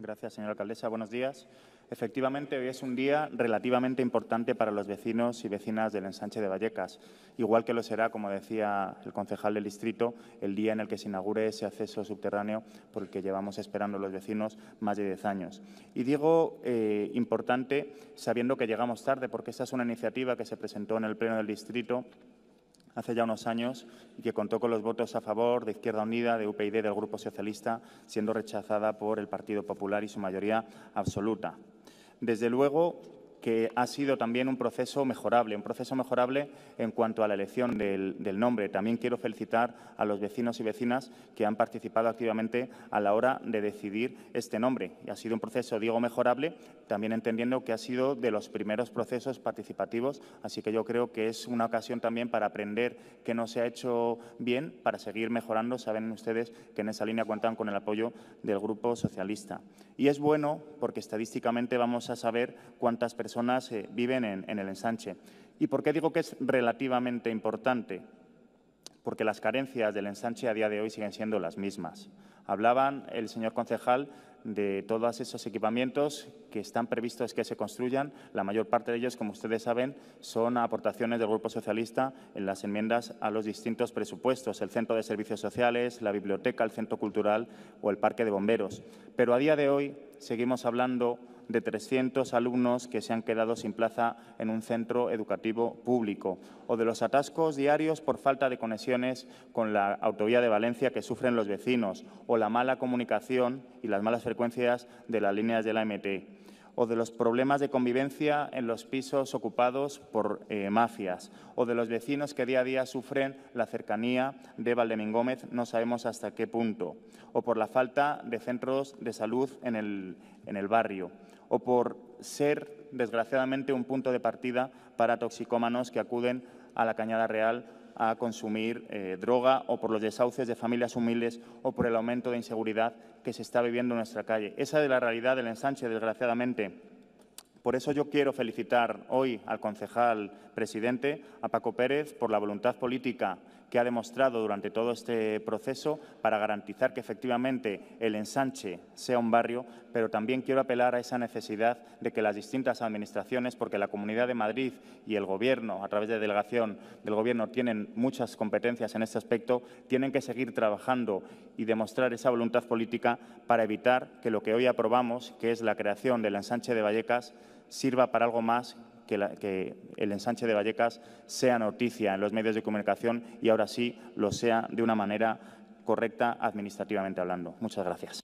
Gracias, señora alcaldesa. Buenos días. Efectivamente, hoy es un día relativamente importante para los vecinos y vecinas del ensanche de Vallecas, igual que lo será, como decía el concejal del distrito, el día en el que se inaugure ese acceso subterráneo por el que llevamos esperando los vecinos más de diez años. Y digo eh, importante sabiendo que llegamos tarde, porque esta es una iniciativa que se presentó en el Pleno del distrito hace ya unos años y que contó con los votos a favor de Izquierda Unida, de UPyD, del Grupo Socialista, siendo rechazada por el Partido Popular y su mayoría absoluta. Desde luego, que ha sido también un proceso mejorable, un proceso mejorable en cuanto a la elección del, nombre. También quiero felicitar a los vecinos y vecinas que han participado activamente a la hora de decidir este nombre. Y ha sido un proceso, digo, mejorable, también entendiendo que ha sido de los primeros procesos participativos, así que yo creo que es una ocasión también para aprender que no se ha hecho bien, para seguir mejorando. Saben ustedes que en esa línea cuentan con el apoyo del Grupo Socialista. Y es bueno porque estadísticamente vamos a saber cuántas personas personas eh, viven en, el ensanche. ¿Y por qué digo que es relativamente importante? Porque las carencias del ensanche a día de hoy siguen siendo las mismas. Hablaban el señor concejal de todos esos equipamientos que están previstos que se construyan. La mayor parte de ellos, como ustedes saben, son aportaciones del Grupo Socialista en las enmiendas a los distintos presupuestos, el Centro de Servicios Sociales, la Biblioteca, el Centro Cultural o el Parque de Bomberos. Pero a día de hoy seguimos hablando de 300 alumnos que se han quedado sin plaza en un centro educativo público o de los atascos diarios por falta de conexiones con la autovía de Valencia que sufren los vecinos o la mala comunicación y las malas frecuencias de las líneas de la MT o de los problemas de convivencia en los pisos ocupados por eh, mafias, o de los vecinos que día a día sufren la cercanía de Valdemingómez, Gómez, no sabemos hasta qué punto, o por la falta de centros de salud en el barrio, o por ser, desgraciadamente, un punto de partida para toxicómanos que acuden a la Cañada Real a consumir eh, droga o por los desahucios de familias humildes o por el aumento de inseguridad que se está viviendo en nuestra calle. Esa es la realidad del ensanche, desgraciadamente. Por eso yo quiero felicitar hoy al concejal presidente, a Paco Pérez, por la voluntad política que ha demostrado durante todo este proceso para garantizar que efectivamente el ensanche sea un barrio, pero también quiero apelar a esa necesidad de que las distintas administraciones, porque la Comunidad de Madrid y el Gobierno, a través de delegación del Gobierno, tienen muchas competencias en este aspecto, tienen que seguir trabajando y demostrar esa voluntad política para evitar que lo que hoy aprobamos, que es la creación del ensanche de Vallecas, sirva para algo más que, el ensanche de Vallecas sea noticia en los medios de comunicación y ahora sí lo sea de una manera correcta administrativamente hablando. Muchas Gracias.